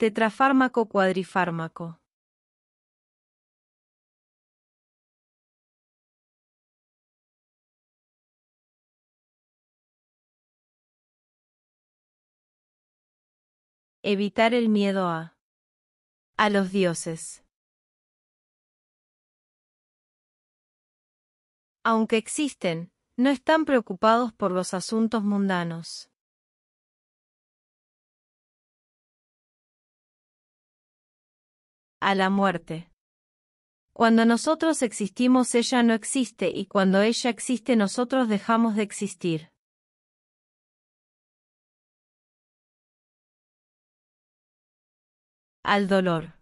Tetrafármaco cuadrifármaco. Evitar el miedo a. A los dioses. Aunque existen, no están preocupados por los asuntos mundanos. a la muerte. Cuando nosotros existimos ella no existe y cuando ella existe nosotros dejamos de existir. Al dolor.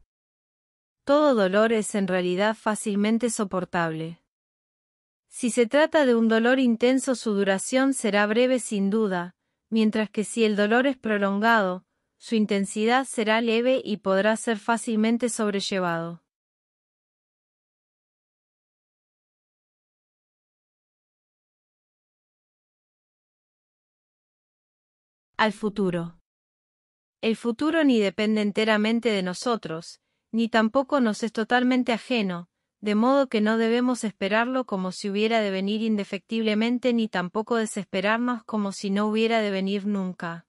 Todo dolor es en realidad fácilmente soportable. Si se trata de un dolor intenso su duración será breve sin duda, mientras que si el dolor es prolongado, su intensidad será leve y podrá ser fácilmente sobrellevado. Al futuro. El futuro ni depende enteramente de nosotros, ni tampoco nos es totalmente ajeno, de modo que no debemos esperarlo como si hubiera de venir indefectiblemente ni tampoco desesperarnos como si no hubiera de venir nunca.